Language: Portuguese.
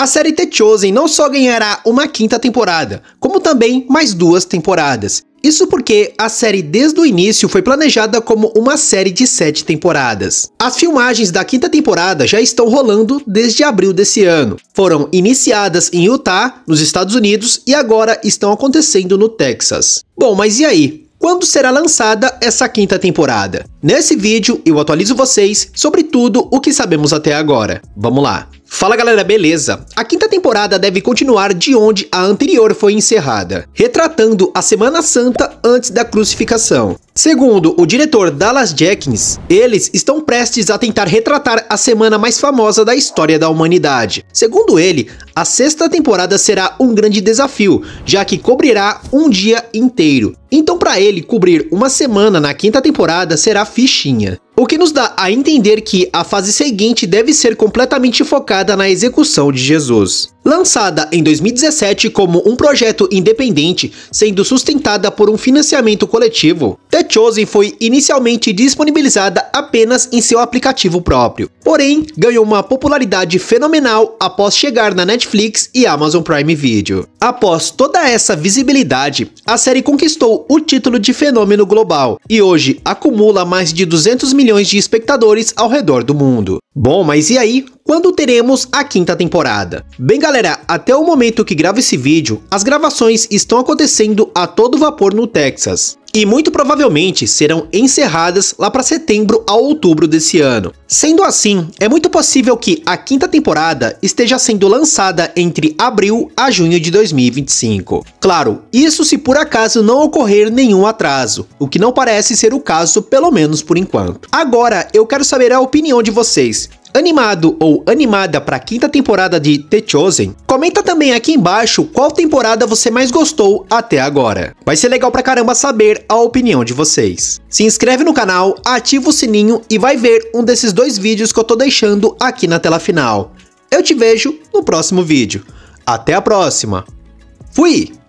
A série The Chosen não só ganhará uma quinta temporada, como também mais duas temporadas. Isso porque a série desde o início foi planejada como uma série de sete temporadas. As filmagens da quinta temporada já estão rolando desde abril desse ano. Foram iniciadas em Utah, nos Estados Unidos, e agora estão acontecendo no Texas. Bom, mas e aí? Quando será lançada essa quinta temporada? Nesse vídeo eu atualizo vocês sobre tudo o que sabemos até agora. Vamos lá! Fala galera, beleza? A quinta temporada deve continuar de onde a anterior foi encerrada, retratando a Semana Santa antes da crucificação. Segundo o diretor Dallas Jenkins, eles estão prestes a tentar retratar a semana mais famosa da história da humanidade. Segundo ele, a sexta temporada será um grande desafio, já que cobrirá um dia inteiro. Então, para ele, cobrir uma semana na quinta temporada será fichinha. O que nos dá a entender que a fase seguinte deve ser completamente focada na execução de Jesus. Lançada em 2017 como um projeto independente, sendo sustentada por um financiamento coletivo, The Chosen foi inicialmente disponibilizada apenas em seu aplicativo próprio, porém ganhou uma popularidade fenomenal após chegar na Netflix e Amazon Prime Video. Após toda essa visibilidade, a série conquistou o título de fenômeno global e hoje acumula mais de 200 milhões de espectadores ao redor do mundo. Bom, mas e aí? Quando teremos a quinta temporada? Bem galera, até o momento que gravo esse vídeo, as gravações estão acontecendo a todo vapor no Texas e muito provavelmente serão encerradas lá para setembro a outubro desse ano. Sendo assim, é muito possível que a quinta temporada esteja sendo lançada entre abril a junho de 2025. Claro, isso se por acaso não ocorrer nenhum atraso, o que não parece ser o caso, pelo menos por enquanto. Agora, eu quero saber a opinião de vocês animado ou animada para a quinta temporada de The Chosen? Comenta também aqui embaixo qual temporada você mais gostou até agora. Vai ser legal pra caramba saber a opinião de vocês. Se inscreve no canal, ativa o sininho e vai ver um desses dois vídeos que eu tô deixando aqui na tela final. Eu te vejo no próximo vídeo. Até a próxima. Fui!